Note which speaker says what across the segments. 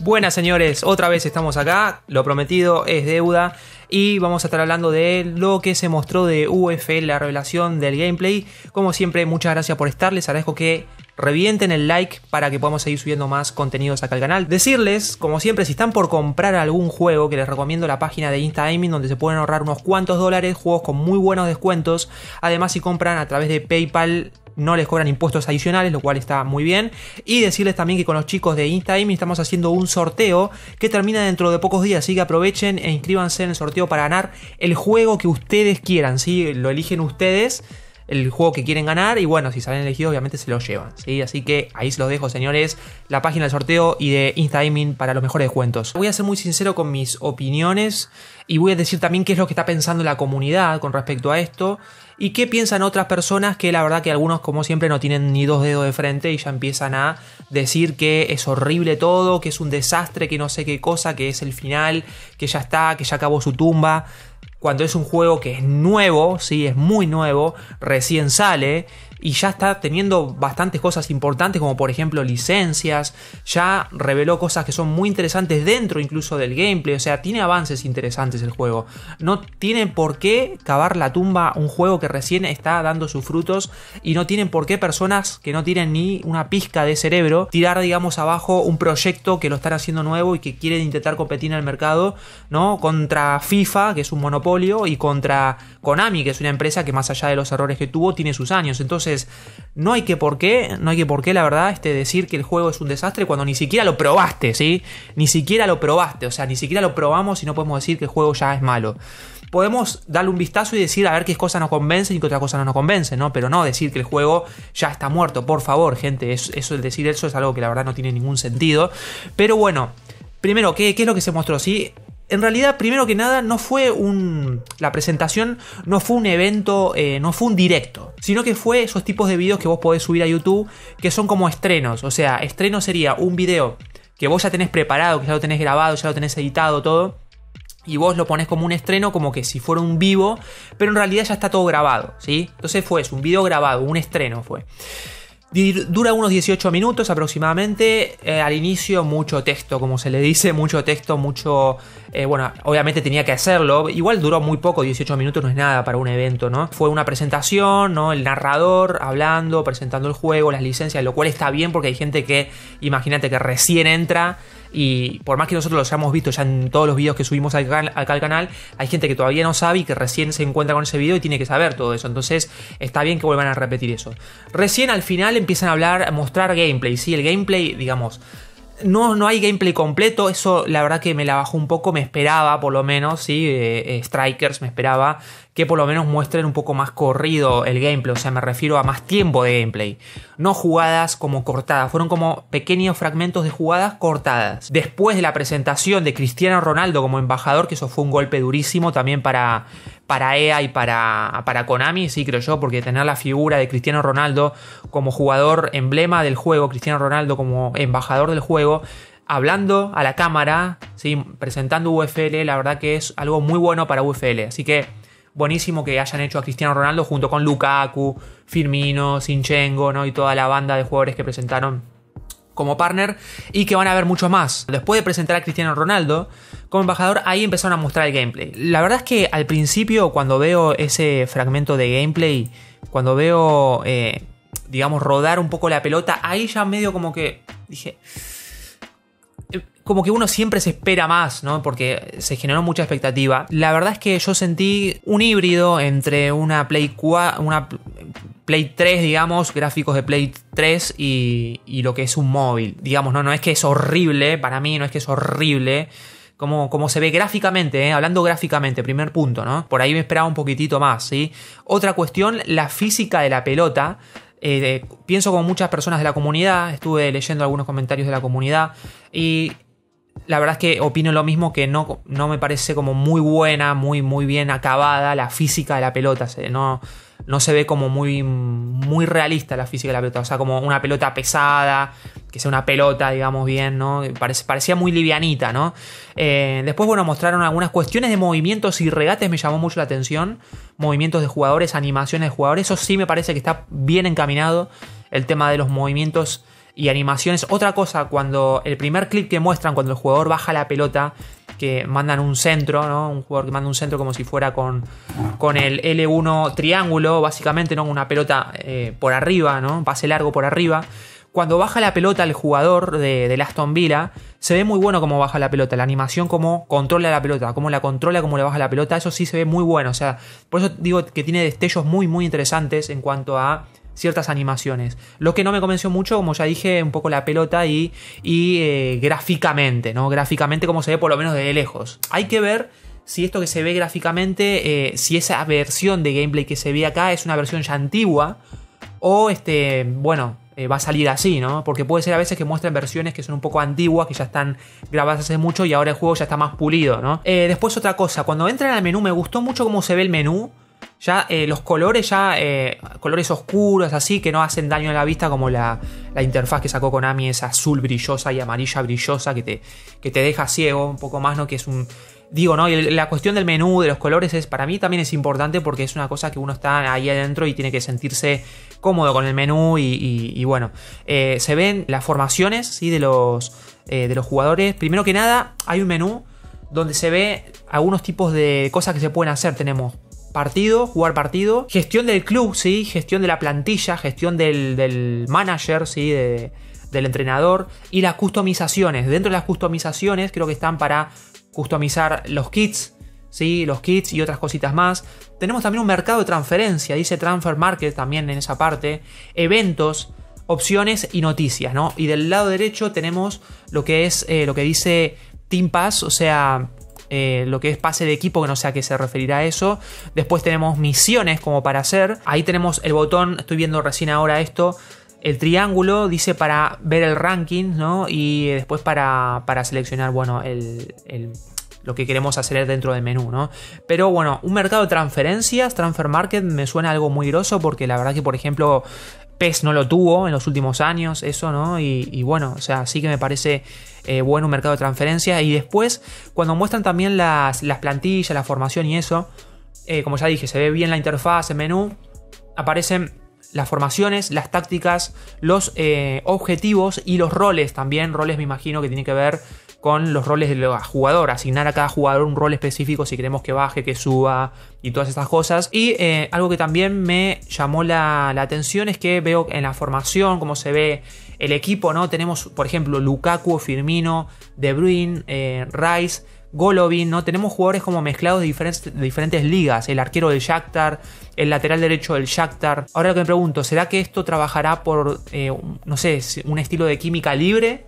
Speaker 1: Buenas señores, otra vez estamos acá, lo prometido es deuda y vamos a estar hablando de lo que se mostró de UFL, la revelación del gameplay. Como siempre, muchas gracias por estar, les agradezco que Revienten el like para que podamos seguir subiendo más contenidos acá al canal. Decirles, como siempre, si están por comprar algún juego, que les recomiendo la página de InstaAiming, donde se pueden ahorrar unos cuantos dólares, juegos con muy buenos descuentos. Además, si compran a través de PayPal, no les cobran impuestos adicionales, lo cual está muy bien. Y decirles también que con los chicos de InstaAiming estamos haciendo un sorteo que termina dentro de pocos días, así que aprovechen e inscríbanse en el sorteo para ganar el juego que ustedes quieran, si Lo eligen ustedes el juego que quieren ganar. Y bueno, si salen elegidos, obviamente se lo llevan. ¿sí? Así que ahí se los dejo, señores. La página del sorteo y de Instagram para los mejores cuentos. Voy a ser muy sincero con mis opiniones. Y voy a decir también qué es lo que está pensando la comunidad con respecto a esto. Y qué piensan otras personas que la verdad que algunos, como siempre, no tienen ni dos dedos de frente y ya empiezan a decir que es horrible todo, que es un desastre, que no sé qué cosa, que es el final, que ya está, que ya acabó su tumba cuando es un juego que es nuevo, si es muy nuevo, recién sale, y ya está teniendo bastantes cosas importantes como por ejemplo licencias, ya reveló cosas que son muy interesantes dentro incluso del gameplay, o sea, tiene avances interesantes el juego. No tiene por qué cavar la tumba un juego que recién está dando sus frutos y no tienen por qué personas que no tienen ni una pizca de cerebro tirar digamos abajo un proyecto que lo están haciendo nuevo y que quieren intentar competir en el mercado, ¿no? Contra FIFA, que es un monopolio y contra Konami, que es una empresa que más allá de los errores que tuvo, tiene sus años. Entonces, no hay que por qué, no hay que por qué, la verdad, este, decir que el juego es un desastre cuando ni siquiera lo probaste, ¿sí? Ni siquiera lo probaste, o sea, ni siquiera lo probamos y no podemos decir que el juego ya es malo. Podemos darle un vistazo y decir a ver qué cosa nos convencen y qué otra cosa no nos convence, ¿no? Pero no decir que el juego ya está muerto, por favor, gente. Eso, es decir eso es algo que la verdad no tiene ningún sentido. Pero bueno, primero, qué es lo que se mostró? Sí, en realidad, primero que nada, no fue un. La presentación no fue un evento, eh, no fue un directo, sino que fue esos tipos de videos que vos podés subir a YouTube que son como estrenos. O sea, estreno sería un video que vos ya tenés preparado, que ya lo tenés grabado, ya lo tenés editado, todo. Y vos lo pones como un estreno, como que si fuera un vivo, pero en realidad ya está todo grabado, ¿sí? Entonces fue eso, un video grabado, un estreno fue. Dura unos 18 minutos aproximadamente. Eh, al inicio, mucho texto, como se le dice, mucho texto, mucho eh, bueno, obviamente tenía que hacerlo. Igual duró muy poco, 18 minutos no es nada para un evento, ¿no? Fue una presentación, ¿no? El narrador hablando, presentando el juego, las licencias, lo cual está bien porque hay gente que, imagínate, que recién entra y por más que nosotros los hayamos visto ya en todos los vídeos que subimos acá, al canal, hay gente que todavía no sabe y que recién se encuentra con ese vídeo y tiene que saber todo eso. Entonces está bien que vuelvan a repetir eso. Recién al final empiezan a hablar, a mostrar gameplay. Sí, el gameplay, digamos, no, hay gameplay completo, eso la verdad que me la bajó un poco, me esperaba por lo menos, sí, eh, eh, Strikers me esperaba que por lo menos muestren un poco más corrido el gameplay, o sea, me refiero a más tiempo de gameplay, no jugadas como cortadas, fueron como pequeños fragmentos de jugadas cortadas. Después de la presentación de Cristiano Ronaldo como embajador, que eso fue un golpe durísimo también para para EA y para, para Konami, sí creo yo, porque tener la figura de Cristiano Ronaldo como jugador emblema del juego, Cristiano Ronaldo como embajador del juego, hablando a la cámara, presentando UFL, la verdad que es algo muy bueno para UFL. Así que buenísimo que hayan hecho a Cristiano Ronaldo junto con Lukaku, Firmino, Sinchengo ¿no? y toda la banda de jugadores que presentaron como partner y que van a haber mucho más. Después de presentar a Cristiano Ronaldo como embajador, ahí empezaron a mostrar el gameplay. La verdad es que al principio, cuando veo ese fragmento de gameplay, cuando veo, eh, digamos, rodar un poco la pelota, ahí ya medio como que dije... Eh, como que uno siempre se espera más, ¿no? Porque se generó mucha expectativa. La verdad es que yo sentí un híbrido entre una Play 4, una, Play 3, digamos, gráficos de Play 3 y, lo que es un móvil. Digamos, no, no es que es horrible, para mí no es que es horrible. Como, se ve gráficamente, ¿eh? hablando gráficamente, primer punto, ¿no? Por ahí me esperaba un poquitito más, ¿sí? Otra cuestión, la física de la pelota. Eh, pienso como muchas personas de la comunidad, estuve leyendo algunos comentarios de la comunidad y la verdad es que opino lo mismo que no, no me parece como muy buena, muy, muy bien acabada la física de la pelota. No, no se ve como muy, muy realista la física de la pelota. O sea, como una pelota pesada, que sea una pelota, digamos bien, ¿no? parecía muy livianita, ¿no? Eh, después, bueno, mostraron algunas cuestiones de movimientos y regates, me llamó mucho la atención. Movimientos de jugadores, animaciones de jugadores. Eso sí me parece que está bien encaminado el tema de los movimientos y animaciones. Otra cosa, cuando el primer clip que muestran, cuando el jugador baja la pelota que mandan un centro, ¿no? Un jugador que manda un centro como si fuera con, con el L1 triángulo, básicamente, ¿no? Una pelota eh, por arriba, ¿no? Un pase largo por arriba. Cuando baja la pelota el jugador de, Aston Villa, se ve muy bueno cómo baja la pelota, la animación, cómo controla la pelota, cómo la controla, cómo le baja la pelota, eso sí se ve muy bueno. O sea, por eso digo que tiene destellos muy, muy interesantes en cuanto a ciertas animaciones. Lo que no me convenció mucho, como ya dije, un poco la pelota y, eh, gráficamente, ¿no? Gráficamente como se ve por lo menos de lejos. Hay que ver si esto que se ve gráficamente, eh, si esa versión de gameplay que se ve acá es una versión ya antigua o, este, bueno, eh, va a salir así, ¿no? Porque puede ser a veces que muestren versiones que son un poco antiguas, que ya están grabadas hace mucho y ahora el juego ya está más pulido, ¿no? después otra cosa, cuando entran al menú me gustó mucho cómo se ve el menú. Ya eh, los colores, ya eh, colores oscuros, así, que no hacen daño a la vista, como la, la interfaz que sacó Konami, esa azul brillosa y amarilla brillosa, que te, que te deja ciego un poco más, ¿no? Que es un, digo, ¿no? la cuestión del menú, de los colores, es para mí también es importante porque es una cosa que uno está ahí adentro y tiene que sentirse cómodo con el menú y, bueno, eh, se ven las formaciones, ¿sí? De los, de los jugadores. Primero que nada, hay un menú donde se ve algunos tipos de cosas que se pueden hacer. Tenemos partido, jugar partido, gestión del club, sí, gestión de la plantilla, gestión del, manager, sí, del entrenador y las customizaciones. Dentro de las customizaciones creo que están para customizar los kits, ¿sí? los kits y otras cositas más. Tenemos también un mercado de transferencia, dice Transfer Market también en esa parte, eventos, opciones y noticias, ¿no? Y del lado derecho tenemos lo que es eh, lo que dice Team Pass, o sea, eh, lo que es pase de equipo, que no sé a qué se referirá eso. Después tenemos misiones como para hacer. Ahí tenemos el botón, estoy viendo recién ahora esto. El triángulo dice para ver el ranking, ¿no? Y eh, después para, para seleccionar, bueno, el, el lo que queremos hacer dentro del menú, ¿no? Pero bueno, un mercado de transferencias, transfer market, me suena algo muy groso porque la verdad que, por ejemplo, PES no lo tuvo en los últimos años, eso, ¿no? Y, bueno, o sea, sí que me parece eh, bueno un mercado de transferencias. Y después, cuando muestran también las, plantillas, la formación y eso, eh, como ya dije, se ve bien la interfaz, el menú, aparecen las formaciones, las tácticas, los eh, objetivos y los roles también. Roles me imagino que tiene que ver con los roles de los jugador, asignar a cada jugador un rol específico si queremos que baje, que suba y todas estas cosas. Y eh, algo que también me llamó la, atención es que veo en la formación cómo se ve el equipo, ¿no? Tenemos, por ejemplo, Lukaku, Firmino, De Bruyne, eh, Rice. Golovin, ¿no? Tenemos jugadores como mezclados de diferentes, diferentes, ligas. El arquero del Shakhtar, el lateral derecho del Shakhtar. Ahora lo que me pregunto, ¿será que esto trabajará por, eh, no sé, un estilo de química libre?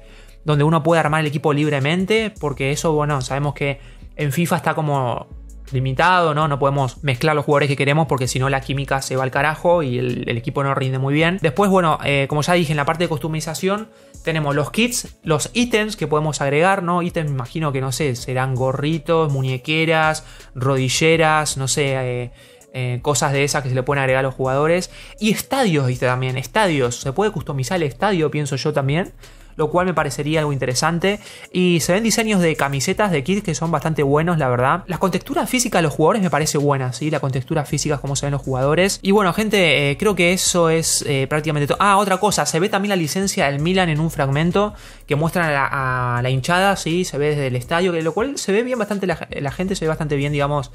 Speaker 1: donde uno puede armar el equipo libremente, porque eso, bueno, sabemos que en FIFA está como limitado, ¿no? No podemos mezclar los jugadores que queremos porque si no la química se va al carajo y el, equipo no rinde muy bien. Después, bueno, eh, como ya dije, en la parte de customización tenemos los kits, los ítems que podemos agregar, ¿no? Ítems, me imagino que, no sé, serán gorritos, muñequeras, rodilleras, no sé... Eh, eh, cosas de esas que se le pueden agregar a los jugadores. Y estadios, viste también, estadios. Se puede customizar el estadio, pienso yo también lo cual me parecería algo interesante. Y se ven diseños de camisetas de kits que son bastante buenos, la verdad. La contextura física de los jugadores me parece buena, ¿sí? La contextura física como se ven los jugadores. Y bueno, gente, eh, creo que eso es eh, prácticamente todo. Ah, otra cosa, se ve también la licencia del Milan en un fragmento que muestran a la, hinchada, ¿sí? Se ve desde el estadio, lo cual se ve bien bastante, la, la gente se ve bastante bien, digamos,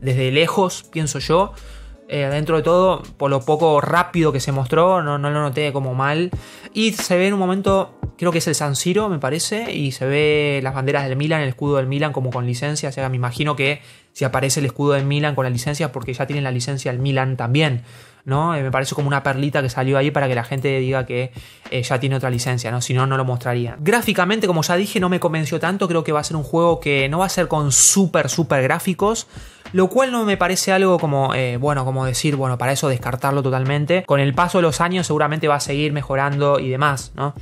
Speaker 1: desde lejos, pienso yo. Eh, dentro de todo, por lo poco rápido que se mostró, no, no, lo noté como mal. Y se ve en un momento, creo que es el San Siro, me parece, y se ve las banderas del Milan, el escudo del Milan como con licencia. O sea, me imagino que si aparece el escudo del Milan con la licencia, es porque ya tienen la licencia del Milan también. ¿no? Eh, me parece como una perlita que salió ahí para que la gente diga que eh, ya tiene otra licencia, ¿no? Si no, no lo mostraría. Gráficamente, como ya dije, no me convenció tanto. Creo que va a ser un juego que no va a ser con súper, súper gráficos lo cual no me parece algo como, eh, bueno, como decir, bueno, para eso descartarlo totalmente. Con el paso de los años seguramente va a seguir mejorando y demás, ¿no?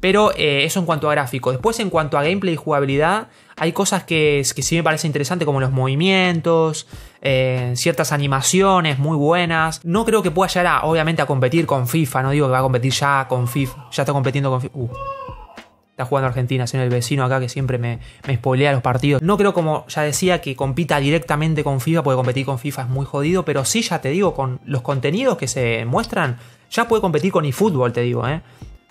Speaker 1: Pero eh, eso en cuanto a gráfico. Después en cuanto a gameplay y jugabilidad, hay cosas que, sí me parece interesante, como los movimientos, eh, ciertas animaciones muy buenas. No creo que pueda llegar, obviamente, a competir con FIFA. No digo que va a competir ya con FIFA. Ya está compitiendo con FIFA. Uh está jugando Argentina, sino el vecino acá que siempre me, me spoilea los partidos. No creo, como ya decía, que compita directamente con FIFA, porque competir con FIFA es muy jodido, pero sí, ya te digo, con los contenidos que se muestran, ya puede competir con eFootball, te digo, ¿eh?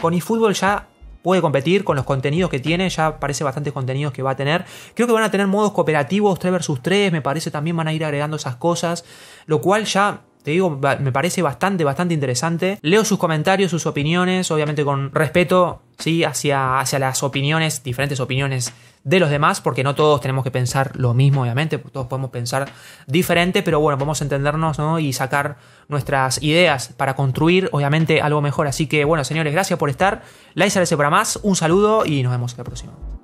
Speaker 1: Con eFootball ya puede competir con los contenidos que tiene, ya parece bastantes contenidos que va a tener. Creo que van a tener modos cooperativos, 3 vs 3, me parece también van a ir agregando esas cosas, lo cual ya te digo, me parece bastante, bastante interesante. Leo sus comentarios, sus opiniones, obviamente con respeto, sí, hacia, hacia las opiniones, diferentes opiniones de los demás, porque no todos tenemos que pensar lo mismo, obviamente, todos podemos pensar diferente, pero bueno, podemos entendernos y sacar nuestras ideas para construir, obviamente, algo mejor. Así que bueno, señores, gracias por estar. Laisa ese para más, un saludo y nos vemos la próxima.